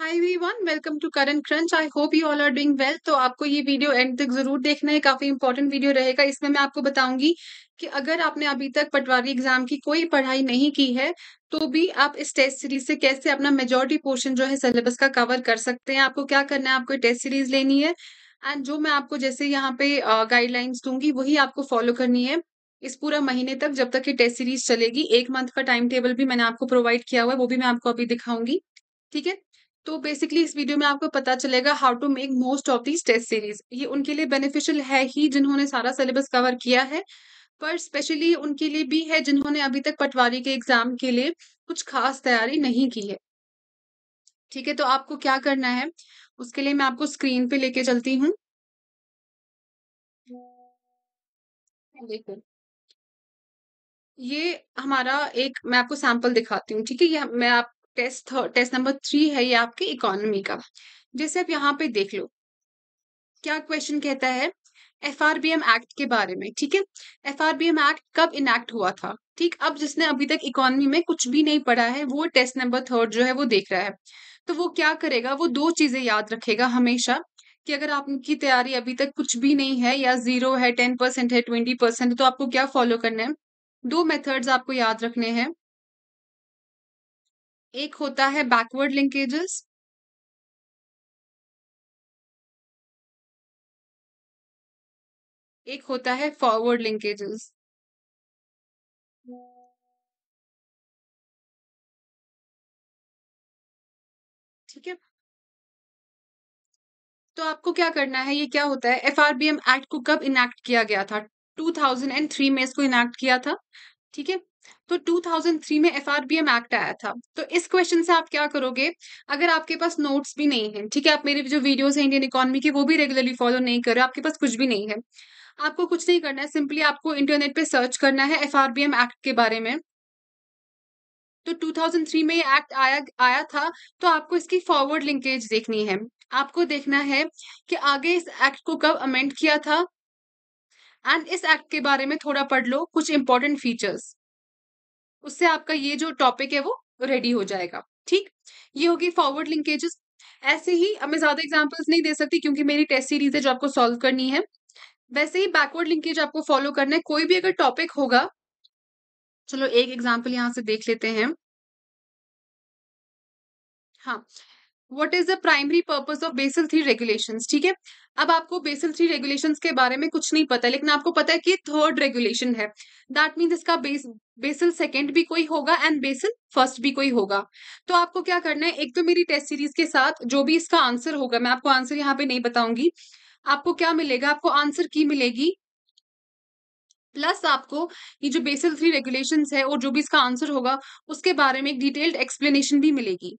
We one welcome to Current Crunch I hope you all are doing well तो आपको ये video and तक जरूर देखना है काफी इंपॉर्टेंट वीडियो रहेगा इसमें मैं आपको बताऊंगी कि अगर आपने अभी तक पटवारी एग्जाम की कोई पढ़ाई नहीं की है तो भी आप इस टेस्ट सीरीज से कैसे अपना मेजोरिटी पोर्शन जो है सिलेबस का कवर कर सकते हैं आपको क्या करना है आपको टेस्ट सीरीज लेनी है एंड जो मैं आपको जैसे यहाँ पे गाइडलाइंस दूंगी वही आपको फॉलो करनी है इस पूरा महीने तक जब तक ये टेस्ट सीरीज चलेगी एक मंथ का टाइम टेबल भी मैंने आपको प्रोवाइड किया हुआ है वो भी मैं आपको अभी दिखाऊंगी ठीक है तो बेसिकली इस वीडियो में आपको पता चलेगा how to make most of these test series ये उनके लिए बेनिफिशियल है ही जिन्होंने सारा सिलेबस कवर किया है पर स्पेशली उनके लिए भी है जिन्होंने अभी तक पटवारी के एग्जाम के लिए कुछ खास तैयारी नहीं की है ठीक है तो आपको क्या करना है उसके लिए मैं आपको स्क्रीन पे लेके चलती हूँ ये हमारा एक मैं आपको सैंपल दिखाती हूँ ठीक है ये मैं आप टेस्ट टेस्ट नंबर थ्री है ये आपकी इकोनॉमी का जैसे आप यहाँ पे देख लो क्या क्वेश्चन कहता है F R B M Act के बारे में ठीक है F R B M Act कब इनैक्ट हुआ था ठीक अब जिसने अभी तक इकोनॉमी में कुछ भी नहीं पढ़ा है वो टेस्ट नंबर थर्ड जो है वो देख रहा है तो वो क्या करेगा वो दो चीजें याद रखेगा हमेशा कि अगर आपकी तैयारी अभी तक कुछ भी नहीं है या जीरो है टेन परसेंट है ट्वेंटी परसेंट तो आपको क्या फॉलो करना है दो मेथड्स आपको याद रखने हैं एक होता है बैकवर्ड लिंकेजेस एक होता है फॉरवर्ड लिंकेजेस ठीक है तो आपको क्या करना है ये क्या होता है एफ आरबीएम एक्ट को कब इनैक्ट किया गया था 2003 में इसको इनैक्ट किया था ठीक है तो 2003 में एफ एक्ट आया था तो इस क्वेश्चन से आप क्या करोगे अगर आपके पास नोट्स भी नहीं है ठीक है आप मेरे जो वीडियोस हैं इंडियन इकोनॉमी के वो भी रेगुलरली फॉलो नहीं कर रहे आपके पास कुछ भी नहीं है आपको कुछ नहीं करना है सिंपली आपको इंटरनेट पे सर्च करना है एफ एक्ट के बारे में तो 2003 में ये एक्ट आया आया था तो आपको इसकी फॉरवर्ड लिंकेज देखनी है आपको देखना है कि आगे इस एक्ट को कब अमेंड किया था एंड इस एक्ट के बारे में थोड़ा पढ़ लो कुछ इंपॉर्टेंट फीचर्स उससे आपका ये जो टॉपिक है वो रेडी हो जाएगा ठीक ये होगी फॉरवर्ड लिंकेजेस ऐसे ही अब मैं ज्यादा एग्जाम्पल्स नहीं दे सकती क्योंकि मेरी टेस्ट सीरीज है जो आपको सॉल्व करनी है वैसे ही बैकवर्ड लिंकेज आपको फॉलो करना है कोई भी अगर टॉपिक होगा चलो एक एग्जाम्पल यहां से देख लेते हैं हाँ what is the primary purpose of Basel three regulation ठीक है अब आपको बेसल थ्री रेगुलेशन के बारे में कुछ नहीं पता लेकिन आपको पता है कि थर्ड रेगुलेशन है दैट मीन्स इसका बेस बेसल सेकेंड भी कोई होगा एंड बेसल फर्स्ट भी कोई होगा तो आपको क्या करना है एक तो मेरी टेस्ट सीरीज के साथ जो भी इसका आंसर होगा मैं आपको आंसर यहाँ पे नहीं बताऊंगी आपको क्या मिलेगा आपको आंसर की मिलेगी प्लस आपको ये जो बेसल थ्री रेगुलेशंस है और जो भी इसका आंसर होगा उसके बारे में एक डिटेल्ड एक्सप्लेनेशन भी मिलेगी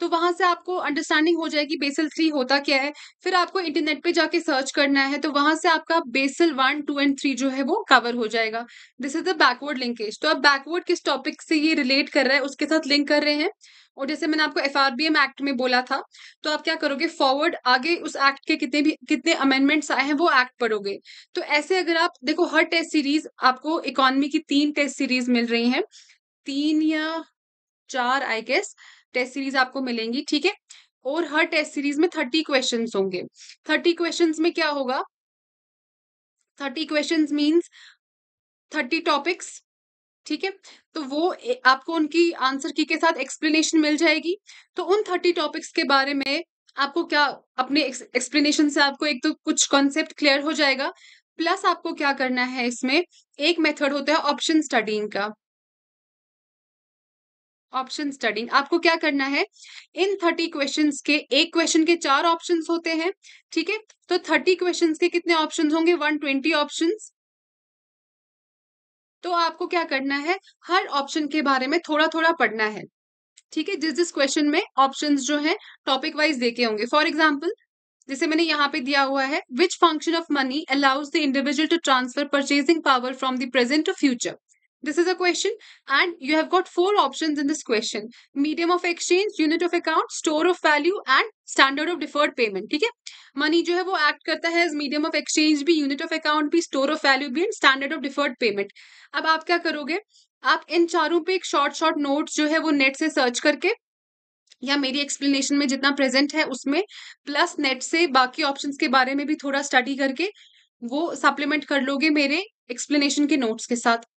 तो वहां से आपको अंडरस्टैंडिंग हो जाएगी बेसल थ्री होता क्या है फिर आपको इंटरनेट पे जाके सर्च करना है तो वहां से आपका Basel one two and three जो है वो कवर हो जाएगा this is the backward linkage तो आप बैकवर्ड किस टॉपिक से ये रिलेट कर रहा है उसके साथ लिंक कर रहे हैं और जैसे मैंने आपको एफ एक्ट में बोला था तो आप क्या करोगे फॉरवर्ड आगे उस एक्ट के कितने भी कितने अमेंडमेंट्स आए हैं वो एक्ट पढ़ोगे तो ऐसे अगर आप देखो हर टेस्ट सीरीज आपको इकोनॉमी की तीन टेस्ट सीरीज मिल रही हैं तीन या चार आई गेस टेस्ट सीरीज आपको मिलेंगी ठीक है और हर टेस्ट सीरीज में थर्टी क्वेश्चन होंगे थर्टी क्वेश्चन में क्या होगा thirty question means thirty topics ठीक है तो वो आपको उनकी आंसर की के साथ एक्सप्लेनेशन मिल जाएगी तो उन थर्टी टॉपिक्स के बारे में आपको क्या अपने एक्सप्लेनेशन से आपको एक तो कुछ कॉन्सेप्ट क्लियर हो जाएगा प्लस आपको क्या करना है इसमें एक मेथड होता है ऑप्शन स्टडीइंग का ऑप्शन स्टडिंग आपको क्या करना है इन थर्टी क्वेश्चन के एक क्वेश्चन के चार ऑप्शन होते हैं ठीक है तो थर्टी क्वेश्चन के कितने ऑप्शन होंगे वन ट्वेंटी ऑप्शन तो आपको क्या करना है हर ऑप्शन के बारे में थोड़ा थोड़ा पढ़ना है ठीक है जिस जिस क्वेश्चन में ऑप्शन जो है टॉपिक वाइज देखे होंगे फॉर एग्जाम्पल जैसे मैंने यहाँ पे दिया हुआ है which function of money allows the individual to transfer purchasing power from the present to future This is a question and you have got four options in this question. Medium of exchange, unit of account, store of value and standard of deferred payment ठीक है money जो है वो act करता है medium of exchange भी unit of account भी store of value भी and standard of deferred payment अब आप क्या करोगे आप इन चारों पे एक शॉर्ट शॉर्ट नोट जो है वो नेट से सर्च करके या मेरी एक्सप्लेनेशन में जितना प्रेजेंट है उसमें प्लस नेट से बाकी ऑप्शंस के बारे में भी थोड़ा स्टडी करके वो सप्लीमेंट कर लोगे मेरे एक्सप्लेनेशन के नोट्स के साथ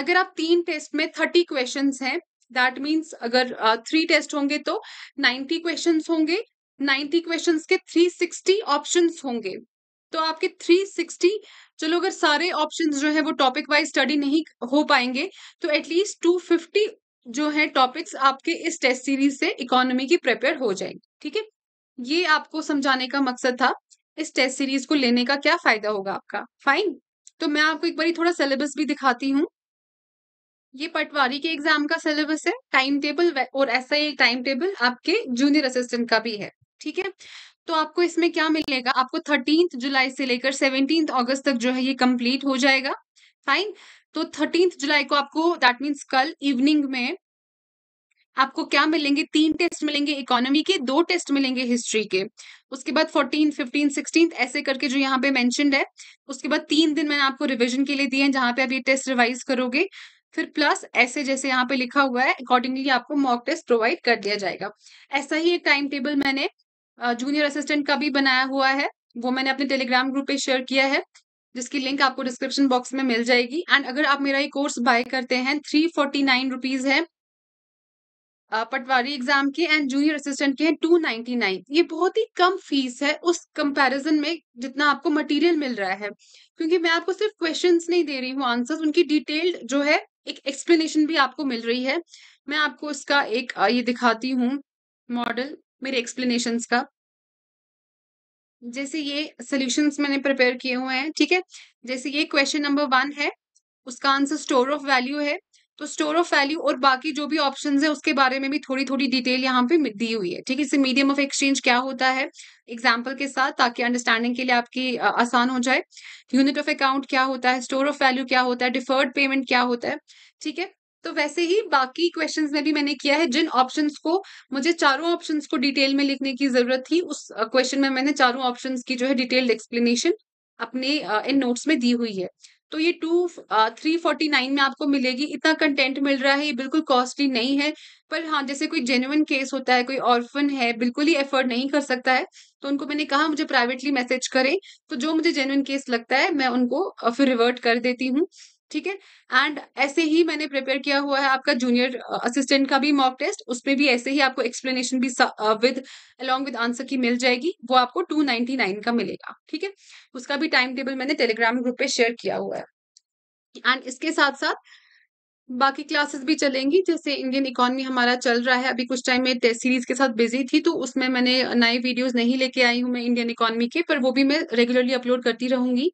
अगर आप तीन टेस्ट में थर्टी क्वेश्चन हैं दैट मीन्स अगर थ्री टेस्ट होंगे तो नाइन्टी क्वेश्चन होंगे नाइन्टी क्वेश्चन के थ्री सिक्सटी ऑप्शन होंगे तो आपके थ्री सिक्सटी चलो अगर सारे ऑप्शन जो है वो टॉपिक वाइज स्टडी नहीं हो पाएंगे तो एटलीस्ट टू फिफ्टी जो है टॉपिक्स आपके इस टेस्ट सीरीज से इकोनॉमी की प्रिपेयर हो जाएंगे ठीक है ये आपको समझाने का मकसद था इस टेस्ट सीरीज को लेने का क्या फायदा होगा आपका फाइन तो मैं आपको एक बार थोड़ा सिलेबस भी दिखाती हूँ ये पटवारी के एग्जाम का सिलेबस है टाइम टेबल और ऐसा ही टाइम टेबल आपके जूनियर असिस्टेंट का भी है ठीक है तो आपको इसमें क्या मिलेगा आपको थर्टीन जुलाई से लेकर सेवनटीन अगस्त तक जो है ये कंप्लीट हो जाएगा फाइन तो थर्टीन जुलाई को आपको दैट मीन्स कल इवनिंग में आपको क्या मिलेंगे तीन टेस्ट मिलेंगे इकोनॉमी के दो टेस्ट मिलेंगे हिस्ट्री के उसके बाद फोर्टीन फिफ्टीन सिक्सटीन ऐसे करके जो यहाँ पे मेंशनड है उसके बाद तीन दिन मैंने आपको रिवीजन के लिए दिए हैं जहाँ पे आप ये टेस्ट रिवाइज करोगे फिर प्लस ऐसे जैसे यहाँ पे लिखा हुआ है अकॉर्डिंगली आपको मॉक टेस्ट प्रोवाइड कर दिया जाएगा ऐसा ही एक टाइम टेबल मैंने जूनियर असिस्टेंट का भी बनाया हुआ है वो मैंने अपने टेलीग्राम ग्रुप पे शेयर किया है जिसकी लिंक आपको डिस्क्रिप्शन बॉक्स में मिल जाएगी एंड अगर आप मेरा ये कोर्स बाय करते हैं थ्री फोर्टी नाइन रुपीज है पटवारी एग्जाम के एंड जूनियर असिस्टेंट के हैं टू नाइनटी नाइन ये बहुत ही कम फीस है उस कंपैरिजन में जितना आपको मटेरियल मिल रहा है क्योंकि मैं आपको सिर्फ क्वेश्चंस नहीं दे रही हूँ आंसर्स उनकी डिटेल्ड जो है एक एक्सप्लेनेशन भी आपको मिल रही है मैं आपको इसका एक ये दिखाती हूँ मॉडल मेरे एक्सप्लेनेशन का जैसे ये सोल्यूशन मैंने प्रिपेयर किए हुए हैं ठीक है जैसे ये क्वेश्चन नंबर वन है उसका आंसर स्टोर ऑफ वैल्यू है तो स्टोर ऑफ वैल्यू और बाकी जो भी ऑप्शन है उसके बारे में भी थोड़ी थोड़ी डिटेल यहाँ पे दी हुई है ठीक है इससे मीडियम ऑफ एक्सचेंज क्या होता है एग्जाम्पल के साथ ताकि अंडरस्टैंडिंग के लिए आपकी आसान हो जाए यूनिट ऑफ अकाउंट क्या होता है स्टोर ऑफ वैल्यू क्या होता है डिफर्ड पेमेंट क्या होता है ठीक है तो वैसे ही बाकी क्वेश्चंस में भी मैंने किया है जिन ऑप्शंस को मुझे चारों ऑप्शंस को डिटेल में लिखने की जरूरत थी उस क्वेश्चन में मैंने चारों ऑप्शंस की जो है डिटेल्ड एक्सप्लेनेशन अपने इन नोट्स में दी हुई है तो ये टू थ्री फोर्टी नाइन में आपको मिलेगी इतना कंटेंट मिल रहा है ये बिल्कुल कॉस्टली नहीं है पर हाँ जैसे कोई जेन्युन केस होता है कोई ऑर्फन है बिल्कुल ही एफर्ड नहीं कर सकता है तो उनको मैंने कहा मुझे प्राइवेटली मैसेज करें तो जो मुझे जेन्युन केस लगता है मैं उनको फिर रिवर्ट कर देती हूँ ठीक है एंड ऐसे ही मैंने प्रिपेयर किया हुआ है आपका जूनियर असिस्टेंट uh, का भी मॉक टेस्ट उसमें भी ऐसे ही आपको एक्सप्लेनेशन भी विद अलोंग विद आंसर की मिल जाएगी वो आपको 299 का मिलेगा ठीक है उसका भी टाइम टेबल मैंने टेलीग्राम ग्रुप पे शेयर किया हुआ है एंड इसके साथ साथ बाकी क्लासेस भी चलेंगी जैसे इंडियन इकोनॉमी हमारा चल रहा है अभी कुछ टाइम में टेस्ट सीरीज के साथ बिजी थी तो उसमें मैंने नए वीडियोस नहीं लेके आई हूँ मैं इंडियन इकोनॉमी के पर वो भी मैं रेगुलरली अपलोड करती रहूंगी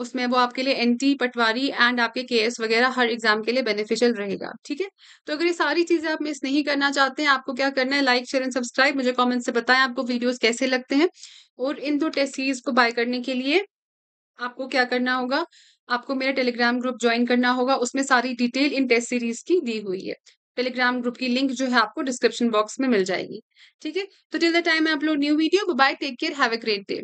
उसमें वो आपके लिए एनटी पटवारी एंड आपके केएस वगैरह हर एग्जाम के लिए बेनिफिशियल रहेगा ठीक है तो अगर ये सारी चीजें आप मिस नहीं करना चाहते हैं आपको क्या करना है लाइक शेयर एंड सब्सक्राइब मुझे कमेंट से बताएं आपको वीडियोस कैसे लगते हैं और इन दो टेस्ट सीरीज को बाय करने के लिए आपको क्या करना होगा आपको मेरा टेलीग्राम ग्रुप ज्वाइन करना होगा उसमें सारी डिटेल इन टेस्ट सीरीज की दी हुई है टेलीग्राम ग्रुप की लिंक जो है आपको डिस्क्रिप्शन बॉक्स में मिल जाएगी ठीक है तो टिल द टाइम आप लोग new video bye take care have a great day